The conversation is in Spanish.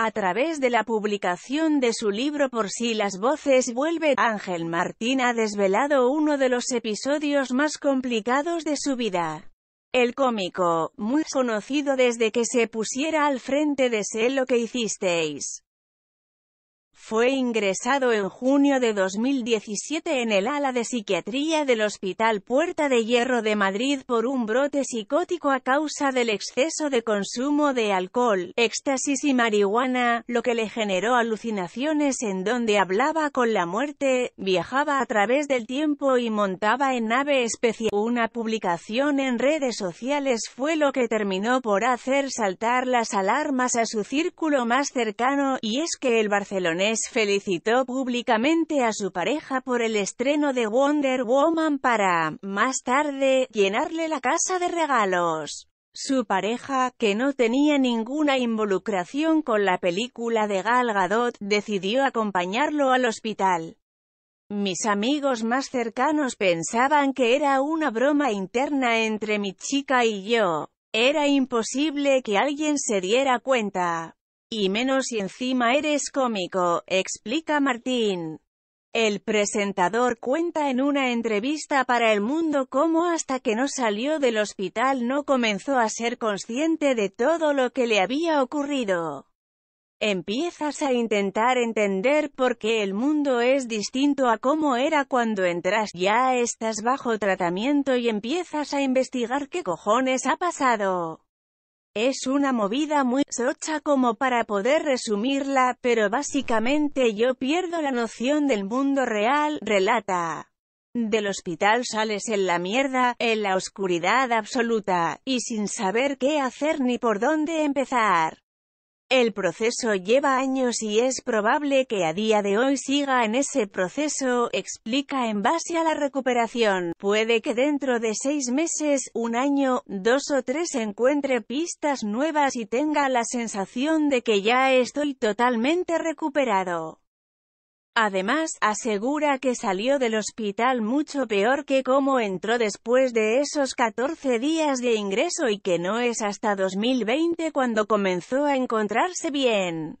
A través de la publicación de su libro Por si las voces vuelve, Ángel Martín ha desvelado uno de los episodios más complicados de su vida. El cómico, muy conocido desde que se pusiera al frente de Sé lo que hicisteis. Fue ingresado en junio de 2017 en el ala de psiquiatría del Hospital Puerta de Hierro de Madrid por un brote psicótico a causa del exceso de consumo de alcohol, éxtasis y marihuana, lo que le generó alucinaciones en donde hablaba con la muerte, viajaba a través del tiempo y montaba en nave especial. Una publicación en redes sociales fue lo que terminó por hacer saltar las alarmas a su círculo más cercano, y es que el barcelonés felicitó públicamente a su pareja por el estreno de Wonder Woman para, más tarde, llenarle la casa de regalos. Su pareja, que no tenía ninguna involucración con la película de Gal Gadot, decidió acompañarlo al hospital. Mis amigos más cercanos pensaban que era una broma interna entre mi chica y yo. Era imposible que alguien se diera cuenta. Y menos si encima eres cómico, explica Martín. El presentador cuenta en una entrevista para El Mundo cómo hasta que no salió del hospital no comenzó a ser consciente de todo lo que le había ocurrido. Empiezas a intentar entender por qué el mundo es distinto a cómo era cuando entras. Ya estás bajo tratamiento y empiezas a investigar qué cojones ha pasado. Es una movida muy socha como para poder resumirla, pero básicamente yo pierdo la noción del mundo real, relata. Del hospital sales en la mierda, en la oscuridad absoluta, y sin saber qué hacer ni por dónde empezar. El proceso lleva años y es probable que a día de hoy siga en ese proceso, explica en base a la recuperación. Puede que dentro de seis meses, un año, dos o tres encuentre pistas nuevas y tenga la sensación de que ya estoy totalmente recuperado. Además, asegura que salió del hospital mucho peor que como entró después de esos 14 días de ingreso y que no es hasta 2020 cuando comenzó a encontrarse bien.